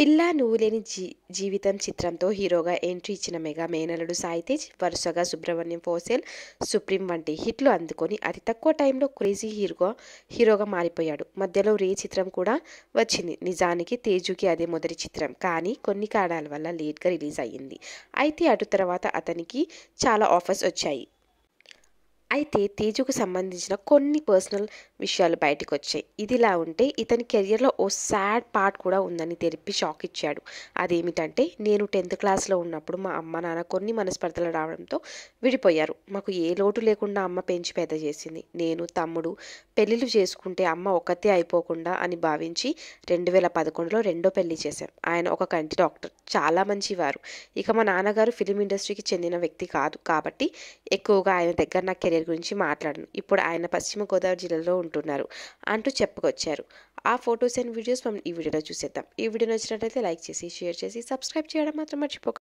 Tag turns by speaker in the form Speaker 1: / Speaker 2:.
Speaker 1: పిల్లా నువ్వు లేని జీ జీవితం చిత్రంతో హీరోగా ఎంట్రీ ఇచ్చిన మెగా మేనలుడు సాయితేజ్ వరుసగా సుబ్రహ్మణ్యం ఫోసెల్ సుప్రీం వంటి హిట్లు అందుకొని అతి తక్కువ టైంలో క్రేజీ హీరోగా హీరోగా మారిపోయాడు మధ్యలో రే చిత్రం కూడా వచ్చింది నిజానికి తేజుకి అదే మొదటి చిత్రం కానీ కొన్ని కారణాల వల్ల లేట్గా రిలీజ్ అయ్యింది అయితే అటు తర్వాత అతనికి చాలా ఆఫర్స్ వచ్చాయి అయితే తేజుకు సంబంధించిన కొన్ని పర్సనల్ విషయాలు బయటకు వచ్చాయి ఇదిలా ఉంటే ఇతని కెరియర్లో ఓ సాడ్ పార్ట్ కూడా ఉందని తెలిపి షాక్ ఇచ్చాడు అదేమిటంటే నేను టెన్త్ క్లాస్లో ఉన్నప్పుడు మా అమ్మ నాన్న కొన్ని మనస్పర్ధలు రావడంతో విడిపోయారు మాకు ఏ లోటు లేకుండా అమ్మ పెంచి పెద్ద చేసింది నేను తమ్ముడు పెళ్ళిళ్ళు చేసుకుంటే అమ్మ ఒకతే అయిపోకుండా అని భావించి రెండు వేల పదకొండులో రెండో పెళ్లి చేశాం ఆయన ఒక కంటి డాక్టర్ చాలా మంచివారు ఇక మా నాన్నగారు ఫిలిం ఇండస్ట్రీకి చెందిన వ్యక్తి కాదు కాబట్టి ఎక్కువగా ఆయన దగ్గర నా కెరియర్ వారి గురించి మాట్లాడను ఇప్పుడు ఆయన పశ్చిమ గోదావరి జిల్లాలో ఉంటున్నారు అంటూ చెప్పుకొచ్చారు ఆ ఫొటోస్ అండ్ వీడియోస్ మనం ఈ వీడియోలో చూసేద్దాం ఈ వీడియో నచ్చినట్లయితే లైక్ చేసి షేర్ చేసి సబ్స్క్రైబ్ చేయడం మాత్రం మర్చిపోకండి